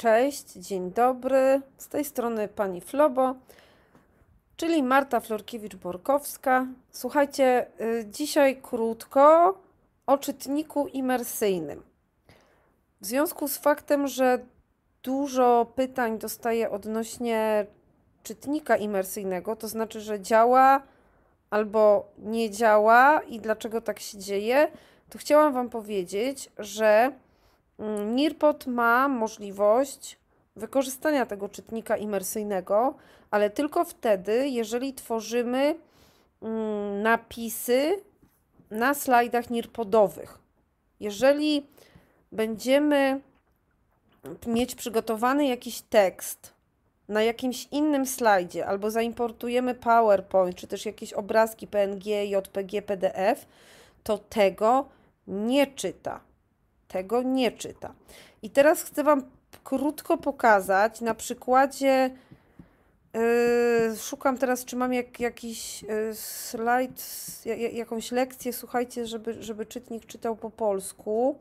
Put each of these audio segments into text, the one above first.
Cześć, dzień dobry. Z tej strony pani Flobo, czyli Marta Florkiewicz-Borkowska. Słuchajcie, y, dzisiaj krótko o czytniku imersyjnym. W związku z faktem, że dużo pytań dostaję odnośnie czytnika imersyjnego, to znaczy, że działa albo nie działa i dlaczego tak się dzieje, to chciałam Wam powiedzieć, że Mm, Nearpod ma możliwość wykorzystania tego czytnika imersyjnego, ale tylko wtedy, jeżeli tworzymy mm, napisy na slajdach nirpodowych. Jeżeli będziemy mieć przygotowany jakiś tekst na jakimś innym slajdzie, albo zaimportujemy PowerPoint, czy też jakieś obrazki PNG, JPG, PDF, to tego nie czyta tego nie czyta. I teraz chcę Wam krótko pokazać na przykładzie. Yy, szukam teraz, czy mam jak, jakiś yy, slajd, jakąś lekcję, słuchajcie, żeby, żeby czytnik czytał po polsku.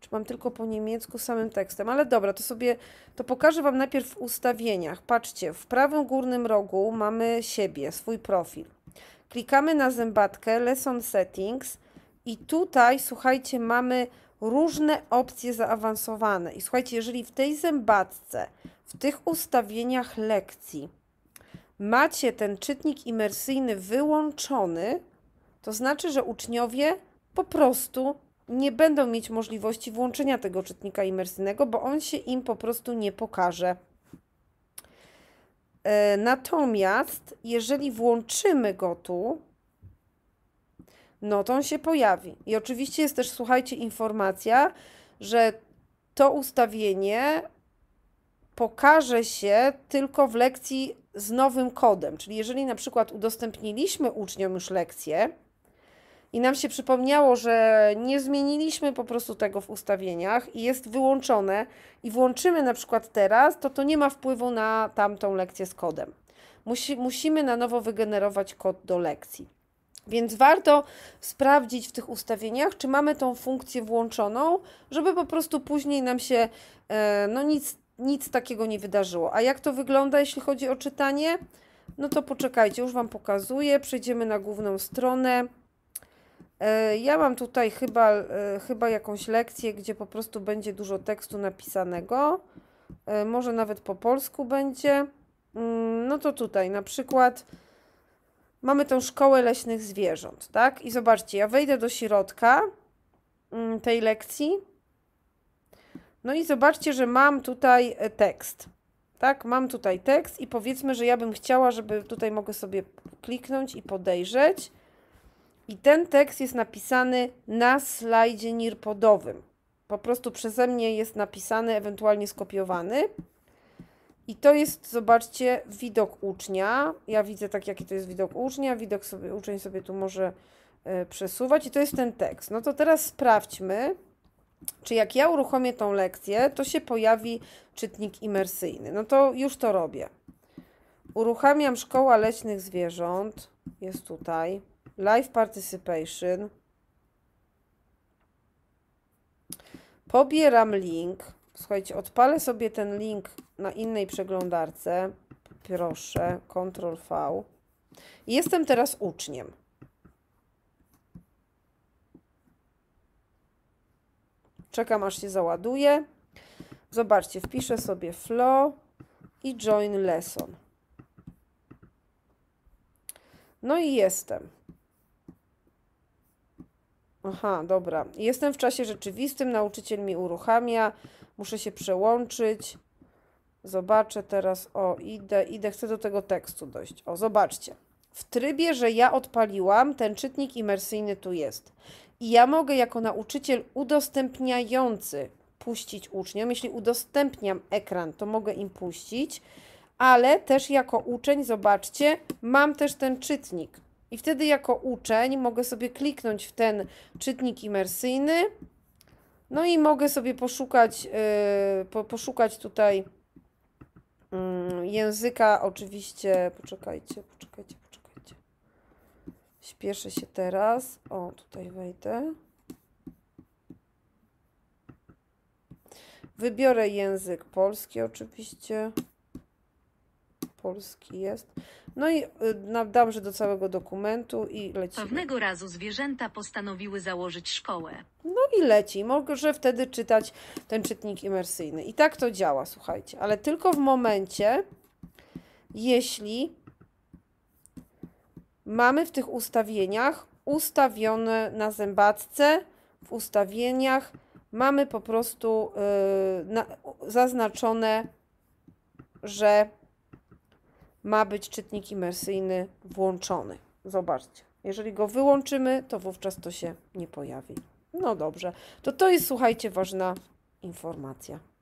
Czy mam tylko po niemiecku samym tekstem? Ale dobra, to sobie to pokażę Wam najpierw w ustawieniach. Patrzcie, w prawym górnym rogu mamy siebie, swój profil. Klikamy na zębatkę Lesson Settings i tutaj, słuchajcie, mamy różne opcje zaawansowane. I słuchajcie, jeżeli w tej zębatce, w tych ustawieniach lekcji macie ten czytnik imersyjny wyłączony, to znaczy, że uczniowie po prostu nie będą mieć możliwości włączenia tego czytnika imersyjnego, bo on się im po prostu nie pokaże. E, natomiast jeżeli włączymy go tu, no to on się pojawi. I oczywiście jest też, słuchajcie, informacja, że to ustawienie pokaże się tylko w lekcji z nowym kodem. Czyli jeżeli na przykład udostępniliśmy uczniom już lekcję i nam się przypomniało, że nie zmieniliśmy po prostu tego w ustawieniach i jest wyłączone i włączymy na przykład teraz, to to nie ma wpływu na tamtą lekcję z kodem. Musi, musimy na nowo wygenerować kod do lekcji. Więc warto sprawdzić w tych ustawieniach, czy mamy tą funkcję włączoną, żeby po prostu później nam się e, no nic, nic takiego nie wydarzyło. A jak to wygląda, jeśli chodzi o czytanie? No to poczekajcie, już Wam pokazuję. Przejdziemy na główną stronę. E, ja mam tutaj chyba, e, chyba jakąś lekcję, gdzie po prostu będzie dużo tekstu napisanego. Może nawet po polsku będzie. Mm, no to tutaj na przykład mamy tą szkołę leśnych zwierząt, tak? I zobaczcie, ja wejdę do środka mm, tej lekcji. No i zobaczcie, że mam tutaj e, tekst. Tak, mam tutaj tekst i powiedzmy, że ja bym chciała, żeby tutaj mogę sobie kliknąć i podejrzeć. I ten tekst jest napisany na slajdzie nirpodowym. Po prostu przeze mnie jest napisany, ewentualnie skopiowany. I to jest, zobaczcie, widok ucznia. Ja widzę tak, jaki to jest widok ucznia. Widok sobie, uczeń sobie tu może y, przesuwać i to jest ten tekst. No to teraz sprawdźmy, czy jak ja uruchomię tą lekcję, to się pojawi czytnik imersyjny. No to już to robię. Uruchamiam Szkoła Leśnych Zwierząt. Jest tutaj. Live Participation. Pobieram link Słuchajcie, odpalę sobie ten link na innej przeglądarce. Proszę, Ctrl V. Jestem teraz uczniem. Czekam aż się załaduje. Zobaczcie, wpiszę sobie flow i join lesson. No i jestem. Aha, dobra. Jestem w czasie rzeczywistym, nauczyciel mi uruchamia Muszę się przełączyć. Zobaczę teraz. O, idę, idę, chcę do tego tekstu dojść. O, zobaczcie. W trybie, że ja odpaliłam, ten czytnik imersyjny tu jest. I ja mogę jako nauczyciel udostępniający puścić uczniom. Jeśli udostępniam ekran, to mogę im puścić, ale też jako uczeń, zobaczcie, mam też ten czytnik. I wtedy jako uczeń mogę sobie kliknąć w ten czytnik imersyjny, no i mogę sobie poszukać, y, po, poszukać tutaj mm, języka, oczywiście, poczekajcie, poczekajcie, poczekajcie. Śpieszę się teraz. O, tutaj wejdę. Wybiorę język polski oczywiście. Polski jest. No i y, nadam, że do całego dokumentu i lecimy. Pewnego razu zwierzęta postanowiły założyć szkołę i leci. Może wtedy czytać ten czytnik imersyjny. I tak to działa, słuchajcie, ale tylko w momencie, jeśli mamy w tych ustawieniach ustawione na zębatce, w ustawieniach mamy po prostu yy, na, zaznaczone, że ma być czytnik imersyjny włączony. Zobaczcie. Jeżeli go wyłączymy, to wówczas to się nie pojawi. No dobrze, to to jest, słuchajcie, ważna informacja.